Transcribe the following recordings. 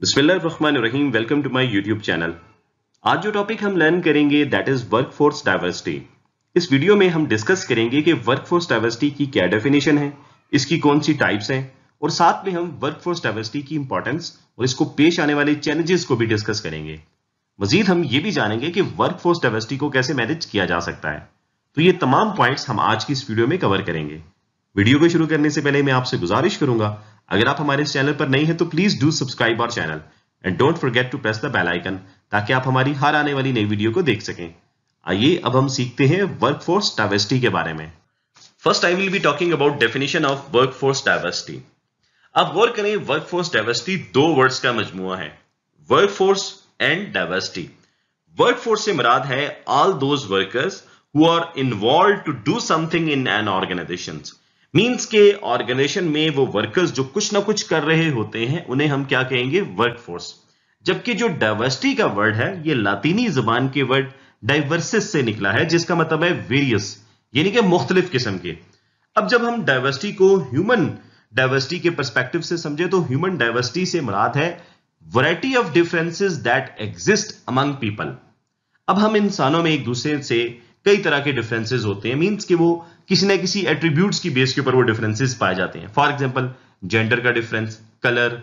बिस्मिल्लाहिर्रहमानिर्रहीम welcome to my YouTube channel आज जो टॉपिक हम लर्न करेंगे दैट इज वर्कफोर्स डाइवर्सिटी इस वीडियो में हम डिस्कस करेंगे कि वर्कफोर्स डाइवर्सिटी की क्या डेफिनेशन है इसकी कौन सी टाइप्स हैं और साथ में हम वर्कफोर्स डाइवर्सिटी की इंपॉर्टेंस और इसको पेश आने वाले चैलेंजेस को भी डिस्कस करेंगे मजीद हम ये भी जानेंगे कि वर्कफोर्स डाइवर्सिटी को कैसे मैनेज किया जा सकता है तो ये तमाम पॉइंट्स हम आज की इस वीडियो में कवर करेंगे वीडियो को शुरू करने से पहले मैं आपसे गुजारिश करूंगा अगर आप हमारे चैनल पर नहीं है तो please do subscribe our channel and don't forget to press the bell icon ताकि आप हमारी हर आने वाली नई वीडियो को देख सकें आइए अब हम सीखते हैं वर्कफोर्स डाइवर्सिटी के बारे में first I will be talking about definition of workforce diversity अब गौर करें वर्कफोर्स डाइवर्सिटी दो वर्ड्स का मजमुआ है वर्कफोर्स एंड डाइवर्सिटी वर्कफोर्स से मराद है all those workers who are involve to do something in an organization means के ऑर्गेनाइजेशन में वो वर्कर्स जो कुछ ना कुछ कर रहे होते हैं उन्हें हम क्या कहेंगे वर्कफोर्स जबकि जो डाइवर्सिटी का वर्ड है ये लातीनी जबान के वर्ड डाइवर्सिस से निकला है जिसका मतलब है वेरियस यानी कि मुख्तलिफ किस्म के अब जब हम डाइवर्सिटी को ह्यूमन डाइवर्सिटी के परस्पेक्टिव से समझे तो ह्यूमन डाइवर्सिटी से मुराद है variety of differences that exist among people अब हम इंसानों में एक दूसरे से कई तरह के डिफरेंसेज होते हैं मीन्स कि वो किसी ना किसी एट्रीब्यूट्स की बेस के ऊपर वो डिफरेंसेस पाए जाते हैं फॉर एग्जाम्पल जेंडर का difference colour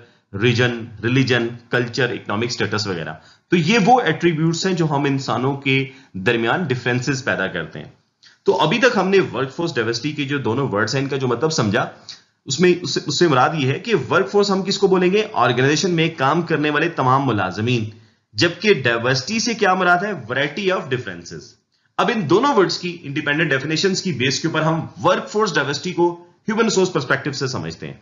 region religion culture economic status वगैरह तो ये वो एट्रीब्यूट्स हैं जो हम इंसानों के दरमियान डिफरेंसेस पैदा करते हैं तो अभी तक हमने वर्कफोर्स डाइवर्सिटी के जो दोनों वर्ड्स हैं इनका जो मतलब समझा उसमें उससे, मुराद ये है कि वर्कफोर्स हम किसको बोलेंगे ऑर्गेनाइजेशन में काम करने वाले तमाम मुलाजमीन जबकि डाइवर्सिटी से क्या मुराद है वराइटी ऑफ डिफरेंसेस अब इन दोनों वर्ड्स की इंडिपेंडेंट डेफिनेशन की बेस के ऊपर हम वर्क फोर्स डाइवर्सिटी को ह्यूमन रिसोर्स परस्पेक्टिव से समझते हैं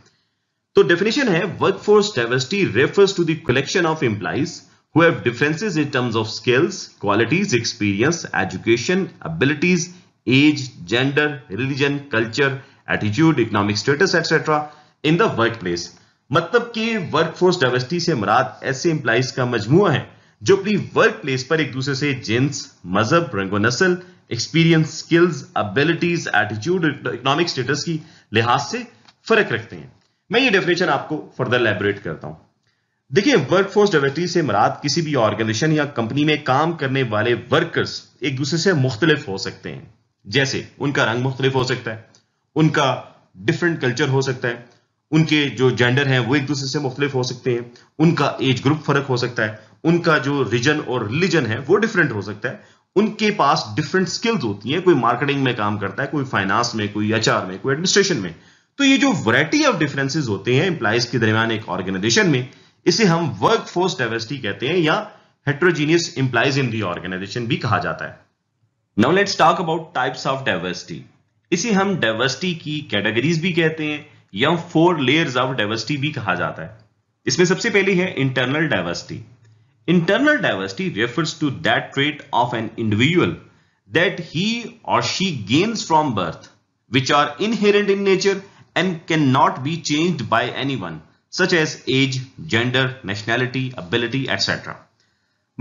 तो डेफिनेशन है work force diversity refers to the collection of employees who have differences in terms of skills qualities experience education abilities age gender religion culture attitude economic status etc in the workplace मतलब कि workforce diversity से मराद ऐसे implies का मजमुआ है जो अपनी work workplace पर एक दूसरे से जेंस मजहब रंगो नस्ल experience skills abilities attitude economic status की लिहाज से फर्क रखते हैं मैं ये डेफिनेशन आपको फर्दर लेबोरेट करता हूं देखिए वर्कफोर्स डेवेटरी से मराद किसी भी ऑर्गेनाइजेशन या कंपनी में काम करने वाले वर्कर्स एक दूसरे से मुख्तलिफ हो सकते हैं जैसे उनका रंग मुख्तलिफ हो सकता है उनका डिफरेंट कल्चर हो सकता है उनके जो जेंडर हैं वो एक दूसरे से मुख्तलिफ हो सकते हैं उनका एज ग्रुप फर्क हो सकता है उनका जो रीजन और रिलीजन है वो डिफरेंट हो सकता है उनके पास डिफरेंट स्किल्स होती हैं कोई मार्केटिंग में काम करता है कोई फाइनेंस में कोई एचआर में कोई एडमिनिस्ट्रेशन में तो ये जो वैरायटी ऑफ डिफरेंसेस होते हैं इंप्लाइज के दरमियान एक ऑर्गेनाइजेशन में इसे हम वर्क फोर्स डाइवर्सिटी कहते हैं या heterogeneous employees in the organization भी कहा जाता है now let's talk about types of diversity इसे हम डाइवर्सिटी की कैटेगरीज भी कहते हैं या फोर लेयर्स ऑफ डाइवर्सिटी भी कहा जाता है इसमें सबसे पहली है internal diversity Internal diversity refers to that trait of an individual that he or she gains from birth, which are inherent in nature and cannot be changed by anyone, such as age, gender, nationality, ability, etc.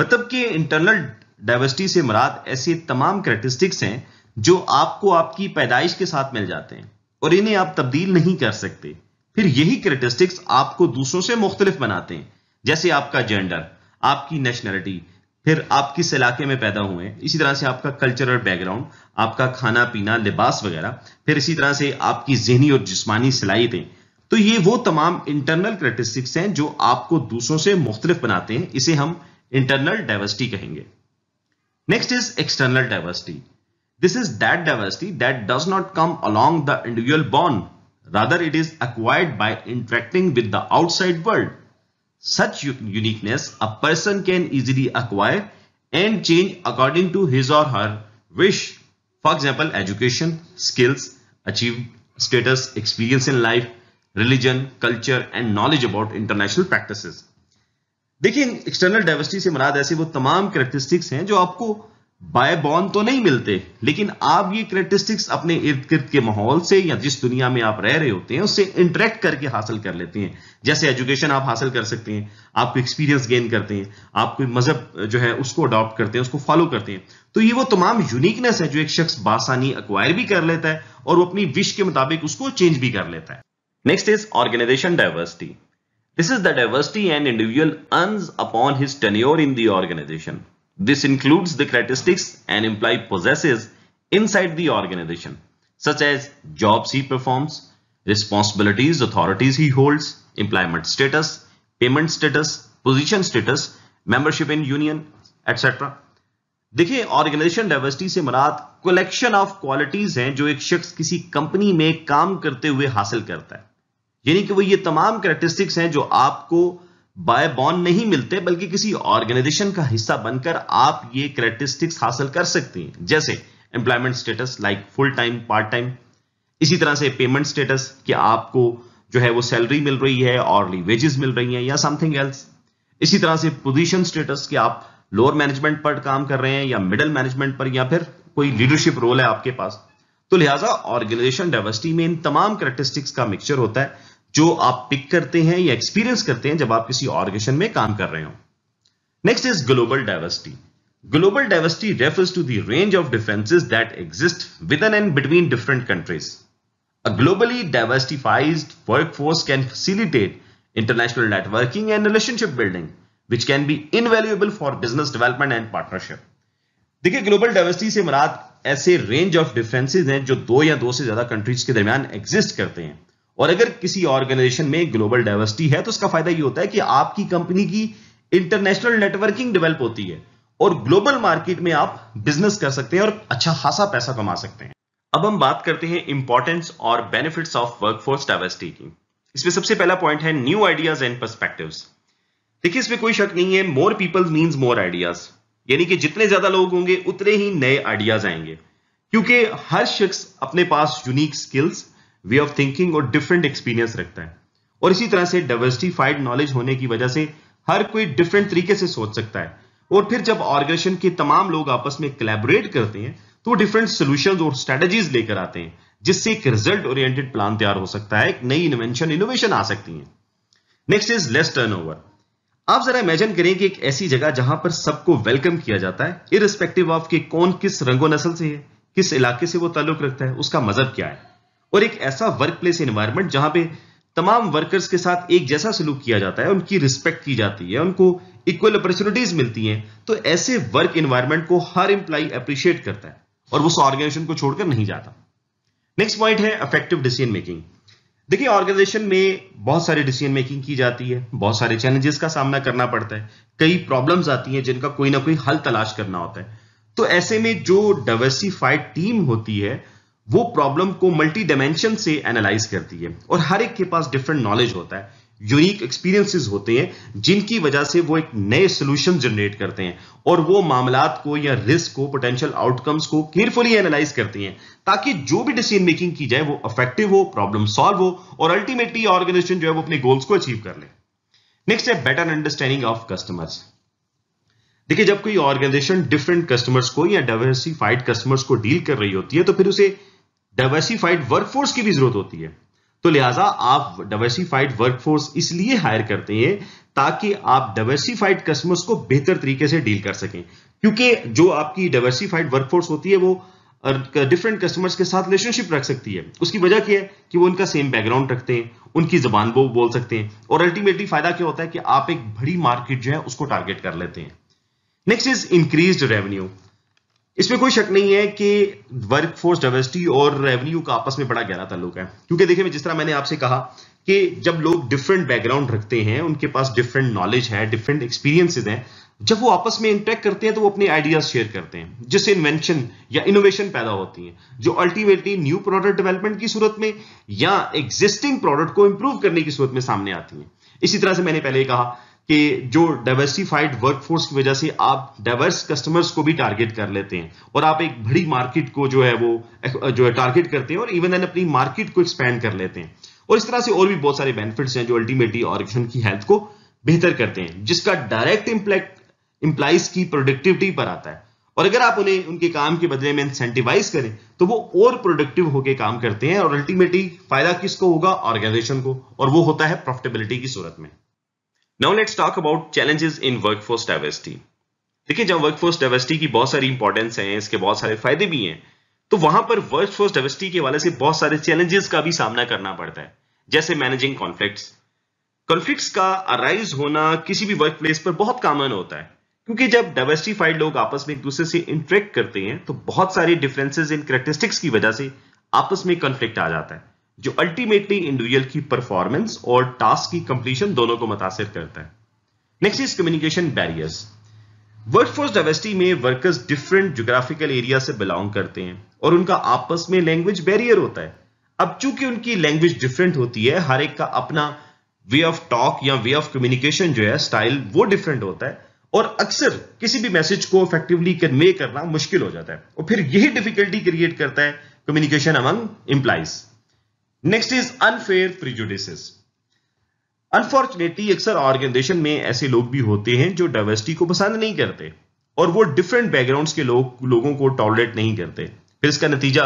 मतलब कि internal diversity से मराद ऐसे तमाम characteristics हैं जो आपको आपकी पैदाइश के साथ मिल जाते हैं और इन्हें आप तब्दील नहीं कर सकते फिर यही characteristics आपको दूसरों से मुख्तलिफ बनाते हैं जैसे आपका gender आपकी नेशनलिटी फिर आप किस इलाके में पैदा हुए हैं इसी तरह से आपका कल्चरल बैकग्राउंड आपका खाना पीना लिबास वगैरह फिर इसी तरह से आपकी जहनी और जिसमानी सलाहितें तो ये वो तमाम इंटरनल क्रेटिस्टिक्स हैं जो आपको दूसरों से मुख्तलिफ बनाते हैं इसे हम इंटरनल डाइवर्सिटी कहेंगे next is external diversity this is that diversity that does not come along the individual bond rather it is acquired by interacting with the outside world such uniqueness a person can easily acquire and change according to his or her wish. For example, education, skills, achieved status, experience in life, religion, culture and knowledge about international practices. देखिए external diversity से मराद ऐसे वो तमाम characteristics हैं जो आपको bye बॉन तो नहीं मिलते लेकिन आप ये क्रेटिस्टिक्स अपने इर्द गिर्द के माहौल से या जिस दुनिया में आप रह रहे होते हैं उससे इंटरेक्ट करके हासिल कर लेते हैं जैसे एजुकेशन आप हासिल कर सकते हैं आपको एक्सपीरियंस गेन करते हैं आप कोई मजहब जो है उसको अडॉप्ट करते हैं उसको फॉलो करते हैं तो ये वो तमाम यूनिकनेस है जो एक शख्स बासानी अक्वायर भी कर लेता है और वो अपनी विश के मुताबिक उसको चेंज भी कर लेता है next is organization diversity this is the diversity and individual upon his tenure in the organization organization This includes the characteristics an employee possesses inside the organization, such as jobs he performs, responsibilities, authorities he holds, employment status, payment status, position status, membership in union, etc. देखिए organization diversity से मराद collection of qualities हैं जो एक शख्स किसी company में काम करते हुए हासिल करता है यानी कि वो ये तमाम करेक्टरिस्टिक्स हैं जो आपको बाय बॉन्ड नहीं मिलते बल्कि किसी ऑर्गेनाइजेशन का हिस्सा बनकर आप ये करेक्टरिस्टिक्स हासिल कर सकते हैं जैसे employment status like full time part time इसी तरह से पेमेंट स्टेटस कि आपको जो है वो सैलरी मिल रही है और वेजेस मिल रही हैं या समथिंग एल्स इसी तरह से पोजीशन स्टेटस कि आप लोअर मैनेजमेंट पर काम कर रहे हैं या मिडिल मैनेजमेंट पर या फिर कोई लीडरशिप रोल है आपके पास तो लिहाजा ऑर्गेनाइजेशन डाइवर्सिटी में इन तमाम करेक्टरिस्टिक्स का मिक्सचर होता है जो आप पिक करते हैं या एक्सपीरियंस करते हैं जब आप किसी ऑर्गेनाइजेशन में काम कर रहे हो next is global diversity global diversity refers to the range of differences that exist within and between different countries a globally diversified work force can facilitate international networking and relationship building which can be invaluable for business development and partnership देखिए global diversity से मराद ऐसे range of differences हैं जो दो या दो से ज्यादा कंट्रीज के दरमियान एग्जिस्ट करते हैं और अगर किसी ऑर्गेनाइजेशन में ग्लोबल डाइवर्सिटी है तो उसका फायदा ये होता है कि आपकी कंपनी की इंटरनेशनल नेटवर्किंग डेवलप होती है और ग्लोबल मार्केट में आप बिजनेस कर सकते हैं और अच्छा खासा पैसा कमा सकते हैं अब हम बात करते हैं इंपॉर्टेंस और बेनिफिट्स ऑफ वर्कफोर्स डाइवर्सिटी की इसमें सबसे पहला पॉइंट है न्यू आइडियाज एंड पर्सपेक्टिव्स देखिए इसमें कोई शक नहीं है more people mean more ideas यानी कि जितने ज्यादा लोग होंगे उतने ही नए आइडियाज आएंगे क्योंकि हर शख्स अपने पास unique skills way of thinking और डिफरेंट एक्सपीरियंस रखता है और इसी तरह से डाइवर्सिफाइड नॉलेज होने की वजह से हर कोई डिफरेंट तरीके से सोच सकता है और फिर जब ऑर्गेनाइजेशन के तमाम लोग आपस में कलेबोरेट करते हैं तो डिफरेंट सोल्यूशन और स्ट्रेटेजीज लेकर आते हैं जिससे एक रिजल्ट ओरिएंटेड प्लान तैयार हो सकता है एक नई इन्वेंशन इनोवेशन आ सकती है नेक्स्ट इज लेस ओवर आप जरा इमेजिन करें कि एक ऐसी जगह जहां पर सबको वेलकम किया जाता है इरिस्पेक्टिव ऑफ कि कौन किस रंगो नस्ल से है किस इलाके से वो ताल्लुक रखता है उसका मजहब क्या है और एक ऐसा वर्क प्लेस एनवायरमेंट जहां पे तमाम वर्कर्स के साथ एक जैसा सलूक किया जाता है उनकी रिस्पेक्ट की जाती है उनको इक्वल अपॉर्चुनिटीज मिलती हैं तो ऐसे वर्क एनवायरमेंट को हर इंप्लाई अप्रिशिएट करता है और वो उस ऑर्गेनाइजेशन को छोड़कर नहीं जाता नेक्स्ट पॉइंट है अफेक्टिव डिसीजन मेकिंग देखिए ऑर्गेनाइजेशन में बहुत सारी डिसीजन मेकिंग की जाती है बहुत सारे चैलेंजेस का सामना करना पड़ता है कई प्रॉब्लम्स आती हैं जिनका कोई ना कोई हल तलाश करना होता है तो ऐसे में जो डाइवर्सिफाइड टीम होती है वो प्रॉब्लम को मल्टी डायमेंशन से एनालाइज करती है और हर एक के पास डिफरेंट नॉलेज होता है यूनिक एक्सपीरियंसेस होते हैं जिनकी वजह से वो एक नए सोल्यूशन जनरेट करते हैं और वो मामला को या रिस्क को पोटेंशियल आउटकम्स को केयरफुली एनालाइज करती हैं ताकि जो भी डिसीजन मेकिंग की जाए वो अफेक्टिव हो प्रॉब्लम सॉल्व हो और अल्टीमेटली ऑर्गेनाइजेशन जो है वो अपने गोल्स को अचीव कर ले नेक्स्ट है बेटर अंडरस्टैंडिंग ऑफ कस्टमर्स देखिए जब कोई ऑर्गेनाइजेशन डिफरेंट कस्टमर्स को या डाइवर्सिफाइड कस्टमर्स को डील कर रही होती है तो फिर उसे डाइवर्सिफाइड वर्कफोर्स की भी जरूरत होती है तो लिहाजा आप डाइवर्सिफाइड वर्कफोर्स इसलिए हायर करते हैं ताकि आप डाइवर्सिफाइड कस्टमर्स को बेहतर तरीके से डील कर सकें क्योंकि जो आपकी डाइवर्सिफाइड वर्कफोर्स होती है वो डिफरेंट कस्टमर्स के साथ रिलेशनशिप रख सकती है उसकी वजह क्या है कि वो उनका सेम बैकग्राउंड रखते हैं उनकी जबान वो बोल सकते हैं और अल्टीमेटली फायदा क्या होता है कि आप एक बड़ी मार्केट जो है उसको टारगेट कर लेते हैं नेक्स्ट इज इंक्रीज रेवेन्यू इसमें कोई शक नहीं है कि वर्क फोर्स डाइवर्सिटी और रेवेन्यू का आपस में बड़ा गहरा ताल्लुक है क्योंकि देखिए जिस तरह मैंने आपसे कहा कि जब लोग डिफरेंट बैकग्राउंड रखते हैं उनके पास डिफरेंट नॉलेज है डिफरेंट एक्सपीरियंसेस हैं जब वो आपस में इंटरेक्ट करते हैं तो वो अपने आइडियाज शेयर करते हैं जिससे इन्वेंशन या इनोवेशन पैदा होती है जो अल्टीमेटली न्यू प्रोडक्ट डेवलपमेंट की सूरत में या एग्जिस्टिंग प्रोडक्ट को इंप्रूव करने की सूरत में सामने आती है इसी तरह से मैंने पहले कहा कि जो डाइवर्सिफाइड वर्कफोर्स की वजह से आप डाइवर्स कस्टमर्स को भी टारगेट कर लेते हैं और आप एक बड़ी मार्केट को जो है वो जो है टारगेट करते हैं और इवन देन अपनी मार्केट को एक्सपेंड कर लेते हैं और इस तरह से और भी बहुत सारे बेनिफिट्स हैं जो अल्टीमेटली ऑर्गेनिजन की हेल्थ को बेहतर करते हैं जिसका डायरेक्ट इंपैक्ट इंप्लाइज की प्रोडक्टिविटी पर आता है और अगर आप उन्हें उनके काम के बदले में इंसेंटिवाइज करें तो वो और प्रोडक्टिव होकर काम करते हैं और अल्टीमेटली फायदा किसको होगा ऑर्गेनाइजेशन को और वो होता है प्रॉफिटेबिलिटी की सूरत में now let's talk about challenges in workforce diversity देखिए जब वर्कफोर्स डाइवर्सिटी की बहुत सारी इंपॉर्टेंस है इसके बहुत सारे फायदे भी हैं तो वहां पर वर्कफोर्स डाइवर्सिटी के वाले से बहुत सारे चैलेंजेस का भी सामना करना पड़ता है जैसे मैनेजिंग कॉन्फ्लिक्ट्स कॉन्फ्लिक्ट्स का अराइज होना किसी भी वर्क प्लेस पर बहुत कॉमन होता है क्योंकि जब डाइवर्सिफाइड लोग आपस में एक दूसरे से इंटरेक्ट करते हैं तो बहुत सारे डिफरेंसेस इन करेक्टरिस्टिक्स की वजह से आपस में कॉन्फ्लिक्ट आ जाता है जो अल्टीमेटली इंडिविजुअल की परफॉर्मेंस और टास्क की कंप्लीशन दोनों को मुतासर करता है next is communication barriers workforce diversity में वर्कर्स डिफरेंट जोग्राफिकल एरिया से बिलोंग करते हैं और उनका आपस में लैंग्वेज बैरियर होता है अब चूंकि उनकी लैंग्वेज डिफरेंट होती है हर एक का अपना वे ऑफ टॉक या वे ऑफ कम्युनिकेशन जो है स्टाइल वो डिफरेंट होता है और अक्सर किसी भी मैसेज को इफेक्टिवली कन्वे करना मुश्किल हो जाता है और फिर यही डिफिकल्टी क्रिएट करता है communication among employees next is unfair prejudice unfortunately अक्सर ऑर्गेनाइजेशन में ऐसे लोग भी होते हैं जो डाइवर्सिटी को पसंद नहीं करते और वो डिफरेंट बैकग्राउंड्स के लोग लोगों को टॉलरेट नहीं करते फिर इसका नतीजा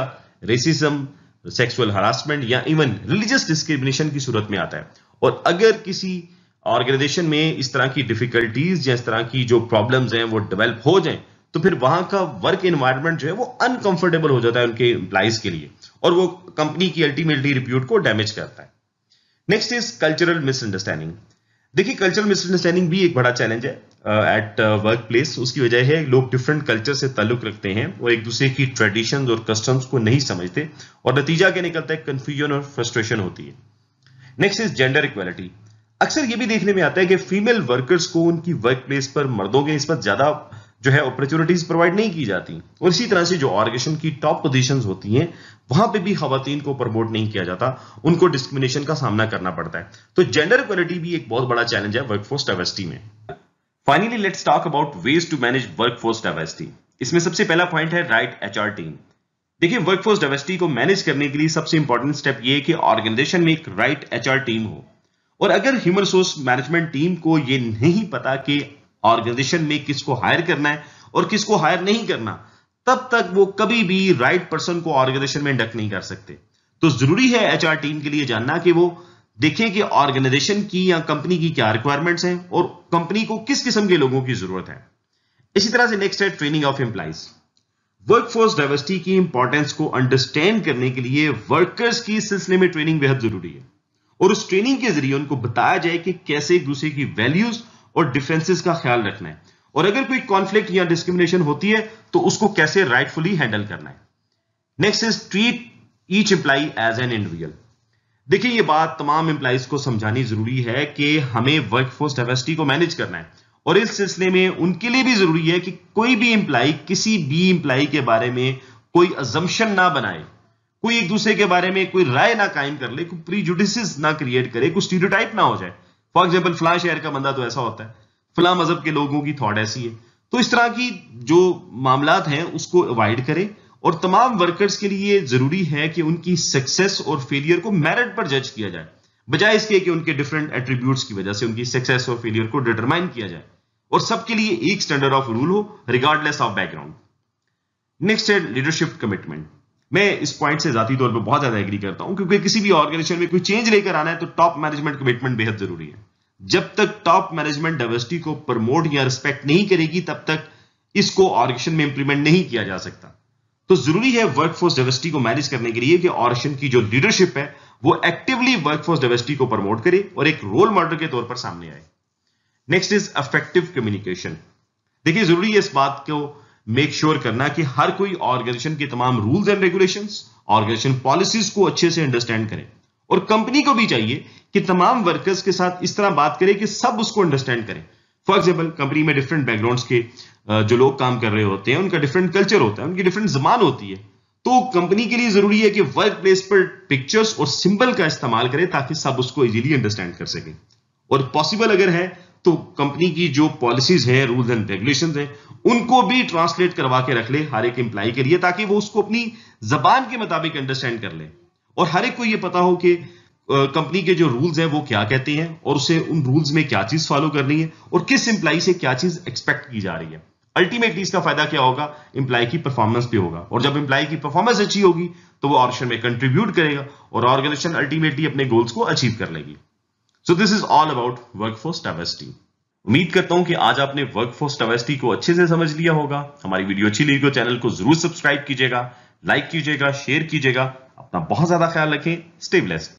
रेसिज्म सेक्सुअल हरासमेंट या इवन रिलीजियस डिस्क्रिमिनेशन की सूरत में आता है और अगर किसी ऑर्गेनाइजेशन में इस तरह की डिफिकल्टीज या इस तरह की जो प्रॉब्लम्स हैं वो डेवलप हो जाएं तो फिर वहां का वर्क इन्वायरमेंट जो है वो अनकंफर्टेबल हो जाता है उनके इंप्लाइज के लिए और वो कंपनी की अल्टीमेटली रिप्यूट को डैमेज करता है नेक्स्ट इज कल्चरल मिसअंडरस्टैंडिंग देखिए कल्चरल मिसअंडरस्टैंडिंग भी एक बड़ा चैलेंज है एट वर्क प्लेस उसकी वजह है लोग डिफरेंट कल्चर से ताल्लुक रखते हैं और एक दूसरे की ट्रेडिशन और कस्टम्स को नहीं समझते और नतीजा क्या निकलता है कंफ्यूजन और फ्रस्ट्रेशन होती है नेक्स्ट इज जेंडर इक्वालिटी अक्सर ये भी देखने में आता है कि फीमेल वर्कर्स को उनकी वर्क प्लेस पर मर्दों के इस पर ज्यादा जो है अपॉर्चुनिटीज प्रोवाइड नहीं की जाती और इसी तरह से जो ऑर्गेशन की टॉप पोजीशंस होती हैं वहां पे भी खातन को प्रमोट नहीं किया जाता उनको डिस्क्रिमिनेशन का सामना करना पड़ता है तो जेंडर इक्वालिटी भी एक बहुत बड़ा चैलेंज है वर्कफोर्स डाइवर्सिटी में finally let's talk about ways to manage workforce diversity इसमें सबसे पहला पॉइंट है राइट एच टीम देखिए वर्कफोर्स डाइवर्सिटी को मैनेज करने के लिए सबसे इंपॉर्टेंट स्टेप ये है कि ऑर्गेनाइजेशन में एक राइट एच टीम हो और अगर ह्यूमन रिसोर्स मैनेजमेंट टीम को यह नहीं पता कि ऑर्गेनाइजेशन में किसको हायर करना है और किसको हायर नहीं करना तब तक वो कभी भी राइट right पर्सन को ऑर्गेनाइजेशन में इंडक्ट नहीं कर सकते तो जरूरी है एचआर टीम के लिए जानना कि वो देखें कि ऑर्गेनाइजेशन की या कंपनी की क्या रिक्वायरमेंट्स हैं और कंपनी को किस किस्म के लोगों की जरूरत है इसी तरह से नेक्स्ट है training of employees workforce diversity की इंपॉर्टेंस को अंडरस्टैंड करने के लिए वर्कर्स की सिलसिले में ट्रेनिंग बेहद जरूरी है और उस ट्रेनिंग के जरिए उनको बताया जाए कि कैसे एक दूसरे की वैल्यूज और डिफेंसेस का ख्याल रखना है और अगर कोई कॉन्फ्लिक्ट या डिस्क्रिमिनेशन होती है तो उसको कैसे राइटफुली हैंडल करना है next is treat each employee as an individual देखिए ये बात तमाम एम्प्लाईज को समझानी जरूरी है कि हमें वर्कफोर्स डाइवर्सिटी को मैनेज करना है और इस सिलसिले में उनके लिए भी जरूरी है कि कोई भी इंप्लाई किसी भी इंप्लाई के बारे में कोई अजम्पन ना बनाए कोई एक दूसरे के बारे में कोई राय ना कायम कर ले कोई प्रीजुडिस ना क्रिएट करे कोई स्टीरियोटाइप ना हो जाए फॉर एग्जाम्पल फला शहर का बंदा तो ऐसा होता है फला मजहब के लोगों की थॉट ऐसी है तो इस तरह की जो मामला हैं उसको अवॉइड करें और तमाम वर्कर्स के लिए जरूरी है कि उनकी सक्सेस और फेलियर को मेरिट पर जज किया जाए बजाय इसके कि उनके डिफरेंट एट्रीब्यूट्स की वजह से उनकी सक्सेस और फेलियर को डिटरमाइन किया जाए और सबके लिए एक स्टैंडर्ड ऑफ रूल हो रिगार्डलेस ऑफ बैकग्राउंड नेक्स्ट है लीडरशिप कमिटमेंट मैं इस पॉइंट से जाती तौर पर बहुत ज्यादा एग्री करता हूं क्योंकि किसी भी ऑर्गेनाइजेशन में कोई चेंज लेकर आना है तो टॉप मैनेजमेंट कमिटमेंट बेहद जरूरी है जब तक टॉप मैनेजमेंट डाइवर्सिटी को प्रमोट या रिस्पेक्ट नहीं करेगी तब तक इसको ऑर्गेशन में इंप्लीमेंट नहीं किया जा सकता तो जरूरी है वर्कफोर्स डाइवर्सिटी को मैनेज करने के लिए कि ऑर्गेशन की जो लीडरशिप है वो एक्टिवली वर्कफोर्स डाइवर्सिटी को प्रमोट करे और एक रोल मॉडल के तौर पर सामने आए नेक्स्ट इज अफेक्टिव कम्युनिकेशन देखिए जरूरी है इस बात को मेक श्योर sure करना कि हर कोई ऑर्गेनाइजेशन के तमाम rules and regulations organisation policies को अच्छे से अंडरस्टैंड करें और कंपनी को भी चाहिए कि तमाम वर्कर्स के साथ इस तरह बात करें कि सब उसको अंडरस्टैंड करें फॉर एग्जाम्पल कंपनी में डिफरेंट बैकग्राउंड के जो लोग काम कर रहे होते हैं उनका डिफरेंट कल्चर होता है उनकी डिफरेंट जबान होती है तो कंपनी के लिए जरूरी है कि वर्क प्लेस पर पिक्चर्स और सिंबल का इस्तेमाल करें ताकि सब उसको इजीली अंडरस्टैंड कर सकें और पॉसिबल अगर है तो कंपनी की जो पॉलिसीज हैं रूल्स एंड रेगुलेशन हैं उनको भी ट्रांसलेट करवा के रख ले हर एक एम्प्लाई के लिए ताकि वो उसको अपनी जबान के मुताबिक अंडरस्टैंड कर ले और हर एक को ये पता हो कि कंपनी के जो रूल्स हैं वो क्या कहते हैं और उसे उन रूल्स में क्या चीज फॉलो करनी है और किस इंप्लाई से क्या चीज एक्सपेक्ट की जा रही है अल्टीमेटली इसका फायदा क्या होगा इंप्लाई की परफॉर्मेंस भी होगा और जब इंप्लाई की परफॉर्मेंस अच्छी होगी तो वो ऑर्गेनाइजेशन में कंट्रीब्यूट करेगा और ऑर्गेनाइजेशन अल्टीमेटली अपने गोल्स को अचीव कर लेगी so this is all about work force diversity उम्मीद करता हूं कि आज आपने वर्क फोर्स डाइवर्सिटी को अच्छे से समझ लिया होगा हमारी वीडियो अच्छी लगी तो चैनल को जरूर सब्सक्राइब कीजिएगा लाइक कीजिएगा शेयर कीजिएगा अपना बहुत ज्यादा ख्याल रखें स्टेबलेस